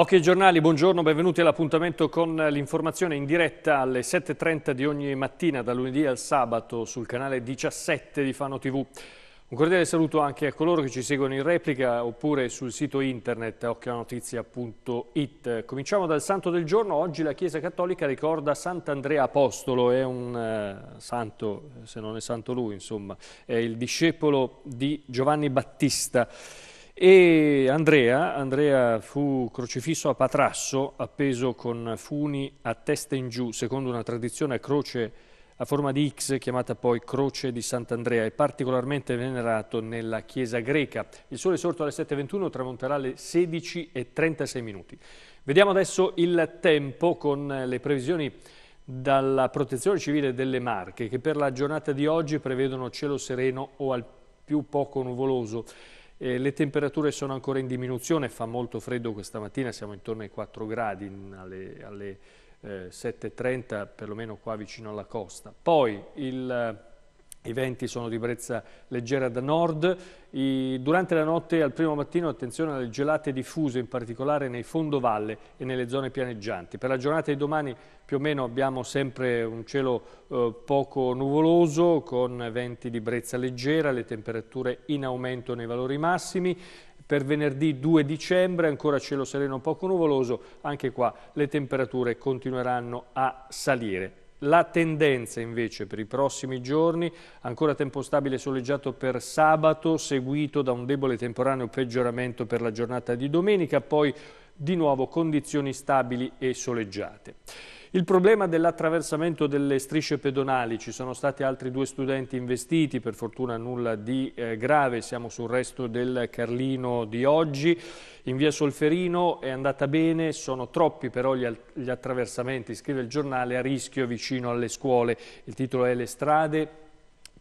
Occhi ai giornali, buongiorno, benvenuti all'appuntamento con l'informazione in diretta alle 7.30 di ogni mattina, da lunedì al sabato, sul canale 17 di Fano TV. Un cordiale saluto anche a coloro che ci seguono in replica oppure sul sito internet occhionotizia.it. Cominciamo dal santo del giorno. Oggi la Chiesa Cattolica ricorda Sant'Andrea Apostolo, è un eh, santo, se non è santo lui, insomma, è il discepolo di Giovanni Battista. E Andrea, Andrea fu crocifisso a Patrasso, appeso con funi a testa in giù, secondo una tradizione a croce a forma di X, chiamata poi Croce di Sant'Andrea, è particolarmente venerato nella Chiesa greca. Il sole sorto alle 7.21 tramonterà alle 16.36 minuti. Vediamo adesso il tempo con le previsioni dalla Protezione Civile delle Marche, che per la giornata di oggi prevedono cielo sereno o al più poco nuvoloso eh, le temperature sono ancora in diminuzione, fa molto freddo questa mattina, siamo intorno ai 4 gradi alle, alle eh, 7.30, perlomeno qua vicino alla costa. Poi il i venti sono di brezza leggera da nord. I, durante la notte al primo mattino attenzione alle gelate diffuse, in particolare nei fondovalle e nelle zone pianeggianti. Per la giornata di domani più o meno abbiamo sempre un cielo eh, poco nuvoloso con venti di brezza leggera, le temperature in aumento nei valori massimi. Per venerdì 2 dicembre ancora cielo sereno poco nuvoloso, anche qua le temperature continueranno a salire. La tendenza invece per i prossimi giorni, ancora tempo stabile soleggiato per sabato, seguito da un debole temporaneo peggioramento per la giornata di domenica, poi di nuovo condizioni stabili e soleggiate. Il problema dell'attraversamento delle strisce pedonali, ci sono stati altri due studenti investiti, per fortuna nulla di eh, grave, siamo sul resto del Carlino di oggi, in via Solferino è andata bene, sono troppi però gli, gli attraversamenti, scrive il giornale, a rischio vicino alle scuole, il titolo è Le strade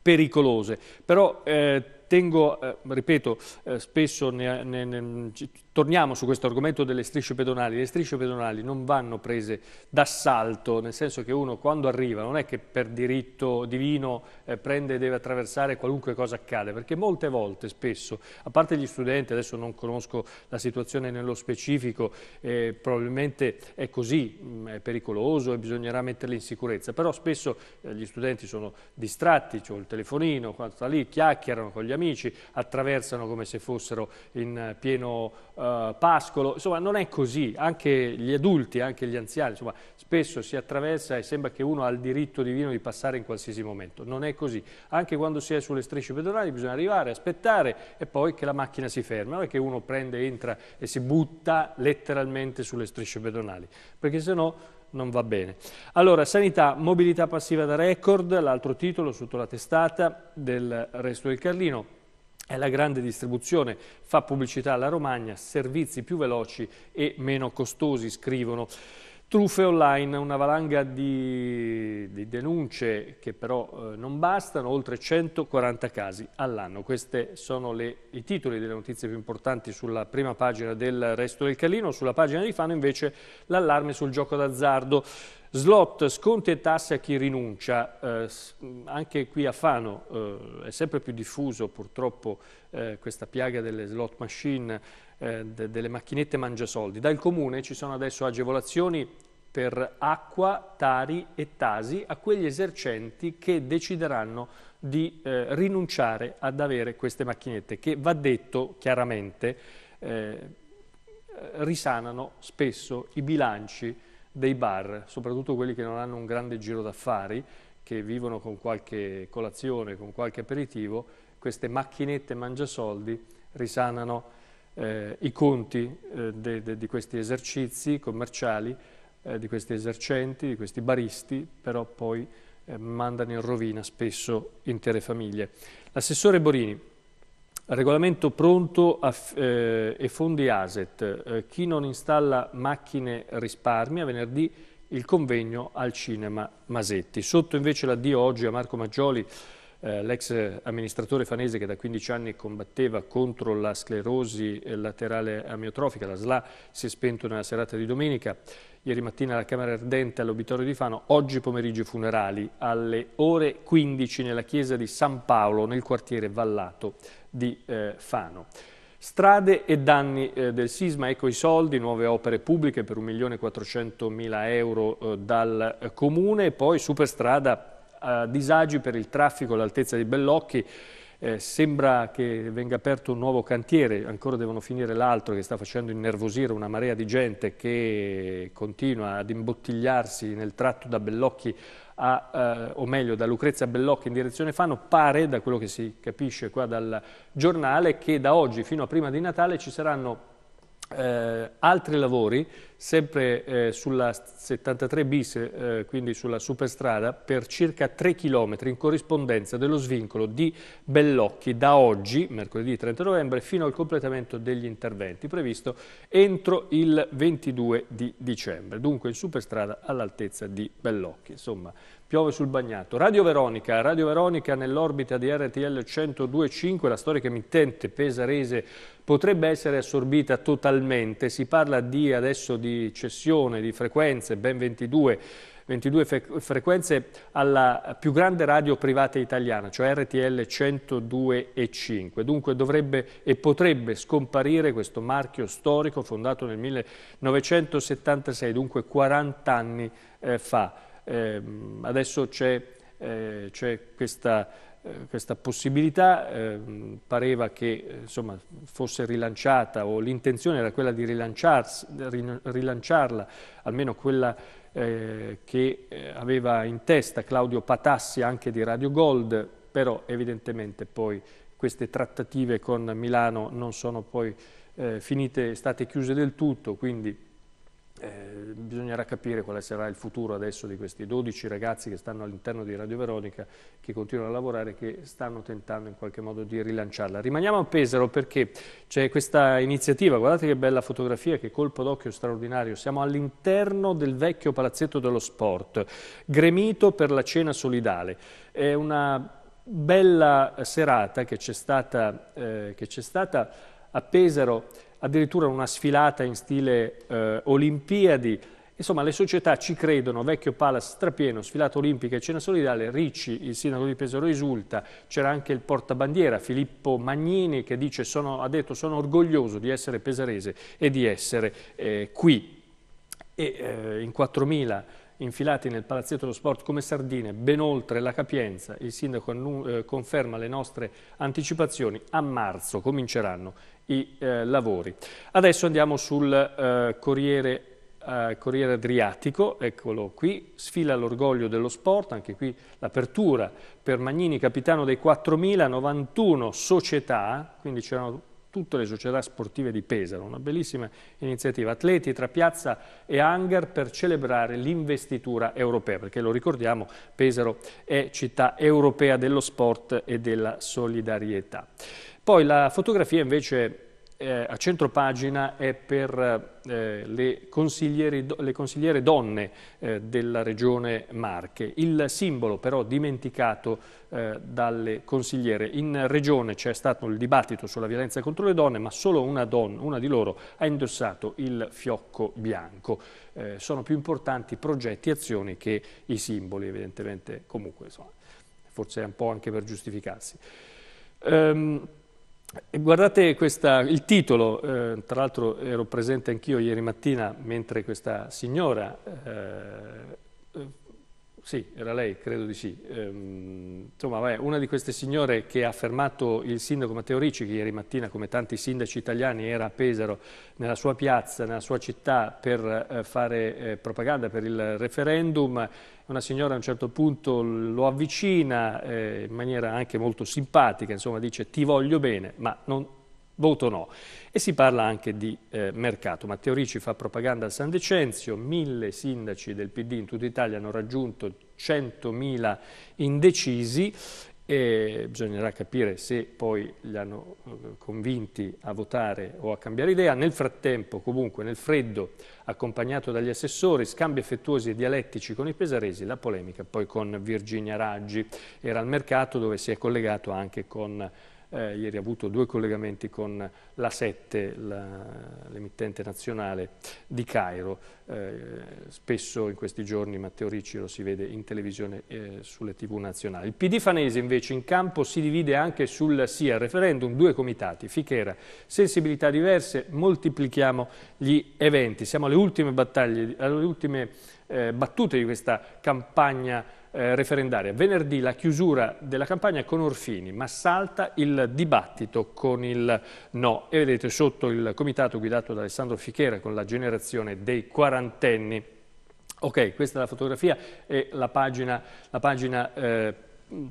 pericolose, però eh, tengo, eh, ripeto, eh, spesso ne, ne, ne, torniamo su questo argomento delle strisce pedonali. Le strisce pedonali non vanno prese d'assalto, nel senso che uno quando arriva non è che per diritto divino eh, prende e deve attraversare qualunque cosa accade, perché molte volte, spesso, a parte gli studenti, adesso non conosco la situazione nello specifico, eh, probabilmente è così, mh, mm, è pericoloso e bisognerà metterli in sicurezza, però spesso eh, gli studenti sono distratti, c'è cioè il telefonino, quando sta lì, chiacchierano con gli amici, amici, attraversano come se fossero in eh, pieno uh, pascolo, insomma non è così, anche gli adulti, anche gli anziani, insomma spesso si attraversa e sembra che uno ha il diritto divino di passare in qualsiasi momento, non è così, anche quando si è sulle strisce pedonali bisogna arrivare, aspettare e poi che la macchina si ferma. non è che uno prende, entra e si butta letteralmente sulle strisce pedonali, perché sennò... no non va bene. Allora, sanità, mobilità passiva da record, l'altro titolo sotto la testata del resto del Carlino. È la grande distribuzione, fa pubblicità alla Romagna, servizi più veloci e meno costosi, scrivono. Truffe online, una valanga di, di denunce che però eh, non bastano, oltre 140 casi all'anno. Questi sono le, i titoli delle notizie più importanti sulla prima pagina del Resto del Calino, sulla pagina di Fano invece l'allarme sul gioco d'azzardo. Slot, sconti e tasse a chi rinuncia, eh, mm, anche qui a Fano eh, è sempre più diffuso purtroppo eh, questa piaga delle slot machine, eh, de delle macchinette mangiasoldi. Dal comune ci sono adesso agevolazioni per acqua, tari e tasi a quegli esercenti che decideranno di eh, rinunciare ad avere queste macchinette che va detto chiaramente eh, risanano spesso i bilanci dei bar, soprattutto quelli che non hanno un grande giro d'affari, che vivono con qualche colazione, con qualche aperitivo, queste macchinette mangiasoldi risanano eh, i conti eh, de, de, di questi esercizi commerciali, eh, di questi esercenti, di questi baristi, però poi eh, mandano in rovina spesso intere famiglie. L'assessore Borini. Regolamento pronto a, eh, e fondi ASET. Eh, chi non installa macchine risparmia. Venerdì il convegno al cinema Masetti. Sotto invece l'addio oggi a Marco Maggioli eh, l'ex amministratore fanese che da 15 anni combatteva contro la sclerosi laterale amiotrofica, la SLA, si è spento nella serata di domenica. Ieri mattina alla Camera Ardente all'Obitorio di Fano, oggi pomeriggio funerali alle ore 15 nella chiesa di San Paolo nel quartiere Vallato di eh, Fano. Strade e danni eh, del sisma, ecco i soldi, nuove opere pubbliche per 1.400.000 euro eh, dal eh, Comune, poi superstrada a disagi per il traffico all'altezza di Bellocchi. Eh, sembra che venga aperto un nuovo cantiere, ancora devono finire l'altro che sta facendo innervosire una marea di gente che continua ad imbottigliarsi nel tratto da Bellocchi a, eh, o meglio da Lucrezia Bellocchi in direzione Fano, pare da quello che si capisce qua dal giornale che da oggi fino a prima di Natale ci saranno eh, altri lavori, sempre eh, sulla 73 bis, eh, quindi sulla superstrada, per circa 3 km in corrispondenza dello svincolo di Bellocchi da oggi, mercoledì 30 novembre, fino al completamento degli interventi previsto entro il 22 di dicembre. Dunque in superstrada all'altezza di Bellocchi. Insomma, piove sul bagnato. Radio Veronica, Radio Veronica nell'orbita di RTL 102.5, la storica emittente pesarese potrebbe essere assorbita totalmente, si parla di, adesso di cessione di frequenze, ben 22, 22 fre frequenze alla più grande radio privata italiana, cioè RTL 102,5. Dunque dovrebbe e potrebbe scomparire questo marchio storico fondato nel 1976, dunque 40 anni eh, fa. Eh, adesso c'è eh, questa eh, questa possibilità eh, pareva che eh, insomma, fosse rilanciata o l'intenzione era quella di rilanciarla, almeno quella eh, che aveva in testa Claudio Patassi anche di Radio Gold, però evidentemente poi queste trattative con Milano non sono poi finite, state chiuse del tutto, quindi eh, bisognerà capire quale sarà il futuro adesso di questi 12 ragazzi che stanno all'interno di Radio Veronica, che continuano a lavorare e che stanno tentando in qualche modo di rilanciarla. Rimaniamo a Pesaro perché c'è questa iniziativa, guardate che bella fotografia, che colpo d'occhio straordinario, siamo all'interno del vecchio palazzetto dello sport, gremito per la cena solidale. È una bella serata che c'è stata, eh, stata a Pesaro addirittura una sfilata in stile eh, Olimpiadi. Insomma, le società ci credono, vecchio Palace strapieno, sfilata olimpica e cena solidale, Ricci, il sindaco di Pesaro, risulta, c'era anche il portabandiera Filippo Magnini che dice, sono, ha detto sono orgoglioso di essere pesarese e di essere eh, qui. E eh, in 4.000 infilati nel Palazzetto dello Sport come sardine, ben oltre la capienza, il sindaco eh, conferma le nostre anticipazioni, a marzo cominceranno i eh, lavori. Adesso andiamo sul eh, Corriere, eh, Corriere, Adriatico, eccolo qui, sfila l'orgoglio dello sport, anche qui l'apertura per Magnini, capitano dei 4.091 società, quindi c'erano tutte le società sportive di Pesaro, una bellissima iniziativa, atleti tra piazza e hangar per celebrare l'investitura europea, perché lo ricordiamo, Pesaro è città europea dello sport e della solidarietà. Poi la fotografia invece eh, a centro pagina è per eh, le, consigliere, le, consigliere, donne eh, della regione Marche, il simbolo però dimenticato eh, dalle consigliere. In regione c'è stato il dibattito sulla violenza contro le donne, ma solo una, donna, una di loro ha indossato il fiocco bianco. Eh, sono più importanti progetti e azioni che i simboli, evidentemente, comunque, insomma, forse è un po' anche per giustificarsi. Um, Guardate questa, il titolo, eh, tra l'altro ero presente anch'io ieri mattina mentre questa signora eh, sì, era lei, credo di sì. Ehm, insomma, vabbè, una di queste signore che ha fermato il sindaco Matteo Ricci, che ieri mattina, come tanti sindaci italiani, era a Pesaro, nella sua piazza, nella sua città, per eh, fare eh, propaganda per il referendum. Una signora a un certo punto lo avvicina eh, in maniera anche molto simpatica, insomma, dice ti voglio bene, ma non voto no. E si parla anche di eh, mercato. Matteo Ricci fa propaganda a San Decenzio, mille sindaci del PD in tutta Italia hanno raggiunto 100.000 indecisi e bisognerà capire se poi li hanno eh, convinti a votare o a cambiare idea. Nel frattempo, comunque, nel freddo, accompagnato dagli assessori, scambi affettuosi e dialettici con i pesaresi, la polemica poi con Virginia Raggi. Era al mercato dove si è collegato anche con eh, ieri ha avuto due collegamenti con la 7, l'emittente nazionale di Cairo. Eh, spesso in questi giorni Matteo Ricci lo si vede in televisione eh, sulle tv nazionali. Il PD fanese invece in campo si divide anche sul sì referendum, due comitati, Fichera, sensibilità diverse, moltiplichiamo gli eventi. Siamo alle ultime battaglie, alle ultime eh, battute di questa campagna eh, referendaria. Venerdì la chiusura della campagna con Orfini, ma salta il dibattito con il no. E vedete sotto il comitato guidato da Alessandro Fichera con la generazione dei quarantenni. Ok, questa è la fotografia e la pagina, la pagina eh,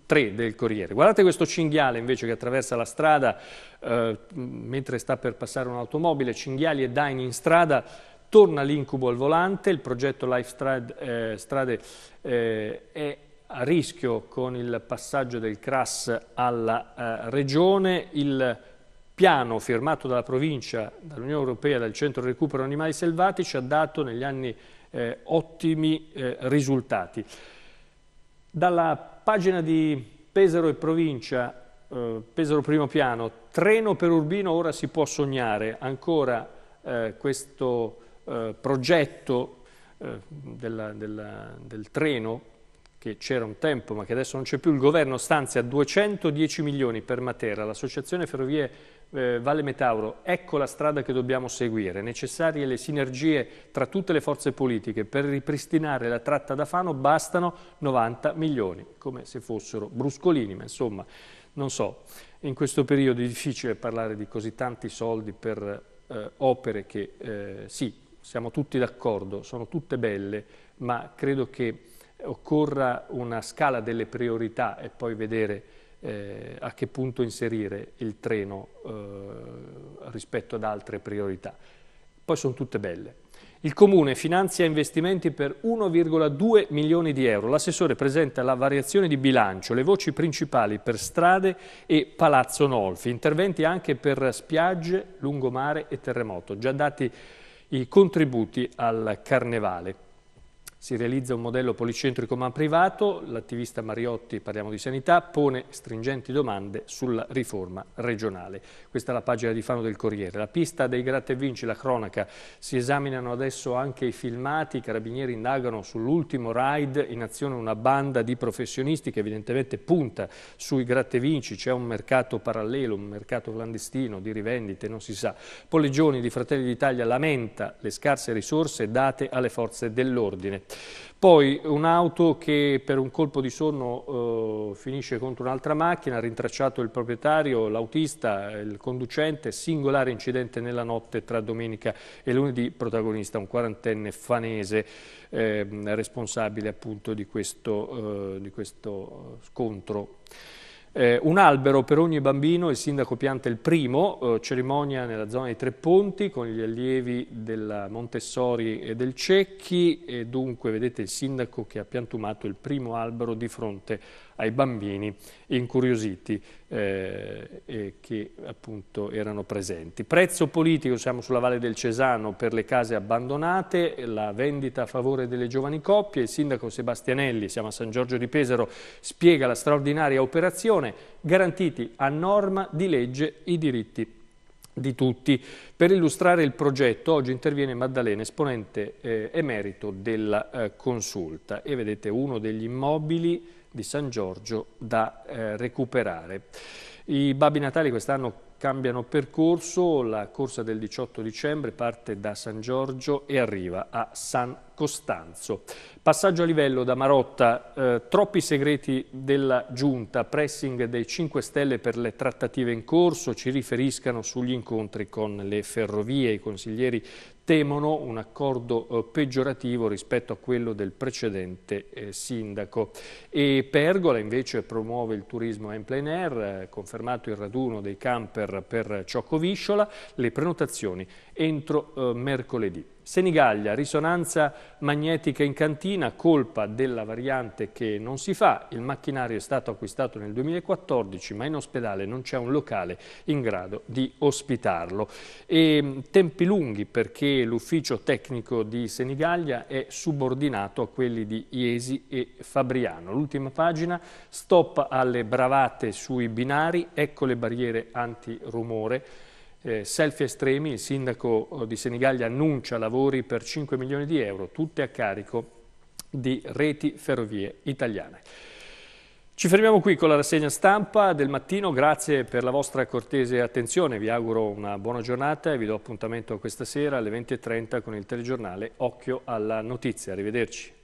3 del Corriere. Guardate questo cinghiale invece che attraversa la strada eh, mentre sta per passare un'automobile, cinghiali e daini in strada Torna l'incubo al volante, il progetto Life Strade, eh, Strade eh, è a rischio con il passaggio del CRAS alla eh, Regione, il piano firmato dalla provincia, dall'Unione Europea, dal Centro Recupero Animali Selvatici ha dato negli anni eh, ottimi eh, risultati. Dalla pagina di Pesaro e provincia, eh, Pesaro primo piano, treno per Urbino ora si può sognare, ancora questo eh, progetto eh, della, della, del treno, che c'era un tempo ma che adesso non c'è più, il governo stanzia 210 milioni per Matera, l'associazione Ferrovie eh, Valle Metauro, ecco la strada che dobbiamo seguire, necessarie le sinergie tra tutte le forze politiche per ripristinare la tratta da Fano bastano 90 milioni, come se fossero bruscolini, ma insomma, non so, in questo periodo è difficile parlare di così tanti soldi per eh, opere che eh, sì, siamo tutti d'accordo, sono tutte belle, ma credo che occorra una scala delle priorità e poi vedere eh, a che punto inserire il treno eh, rispetto ad altre priorità. Poi sono tutte belle. Il Comune finanzia investimenti per 1,2 milioni di euro. L'assessore presenta la variazione di bilancio, le voci principali per strade e Palazzo Nolfi, interventi anche per spiagge, lungomare e terremoto, già dati i contributi al Carnevale. Si realizza un modello policentrico ma privato, l'attivista Mariotti, parliamo di sanità, pone stringenti domande sulla riforma regionale. Questa è la pagina di Fano del Corriere. La pista dei gratte vinci, la cronaca, si esaminano adesso anche i filmati, i carabinieri indagano sull'ultimo raid, in azione una banda di professionisti che evidentemente punta sui gratte vinci, c'è un mercato parallelo, un mercato clandestino di rivendite, non si sa. Polegioni di Fratelli d'Italia lamenta le scarse risorse date alle forze dell'ordine. Poi un'auto che per un colpo di sonno eh, finisce contro un'altra macchina, ha rintracciato il proprietario, l'autista, il conducente, singolare incidente nella notte tra domenica e lunedì, protagonista un quarantenne fanese eh, responsabile appunto di questo, eh, di questo scontro. Eh, un albero per ogni bambino, il sindaco pianta il primo, eh, cerimonia nella zona dei Tre Ponti con gli allievi del Montessori e del Cecchi e dunque vedete il sindaco che ha piantumato il primo albero di fronte ai bambini incuriositi eh, che appunto erano presenti. Prezzo politico, siamo sulla Valle del Cesano, per le case abbandonate, la vendita a favore delle giovani coppie, il sindaco Sebastianelli, siamo a San Giorgio di Pesaro, spiega la straordinaria operazione, garantiti a norma di legge i diritti di tutti. Per illustrare il progetto oggi interviene Maddalena, esponente eh, emerito della eh, consulta e vedete uno degli immobili di San Giorgio da eh, recuperare. I Babbi Natali quest'anno cambiano percorso, la corsa del 18 dicembre parte da San Giorgio e arriva a San Costanzo. Passaggio a livello da Marotta, eh, troppi segreti della Giunta, pressing dei 5 Stelle per le trattative in corso, ci riferiscano sugli incontri con le ferrovie. I consiglieri temono un accordo eh, peggiorativo rispetto a quello del precedente eh, sindaco. E Pergola invece promuove il turismo in plein air, eh, confermato il raduno dei camper per Cioccovisciola, le prenotazioni entro eh, mercoledì. Senigallia, risonanza magnetica in cantina, colpa della variante che non si fa, il macchinario è stato acquistato nel 2014 ma in ospedale non c'è un locale in grado di ospitarlo. E, mm, tempi lunghi perché l'ufficio tecnico di Senigallia è subordinato a quelli di Iesi e Fabriano. L'ultima pagina, stop alle bravate sui binari, ecco le barriere antirumore eh, selfie estremi, il sindaco eh, di Senigallia annuncia lavori per 5 milioni di euro, tutte a carico di reti ferrovie italiane. Ci fermiamo qui con la rassegna stampa del mattino, grazie per la vostra cortese attenzione, vi auguro una buona giornata e vi do appuntamento questa sera alle 20.30 con il telegiornale Occhio alla Notizia. Arrivederci.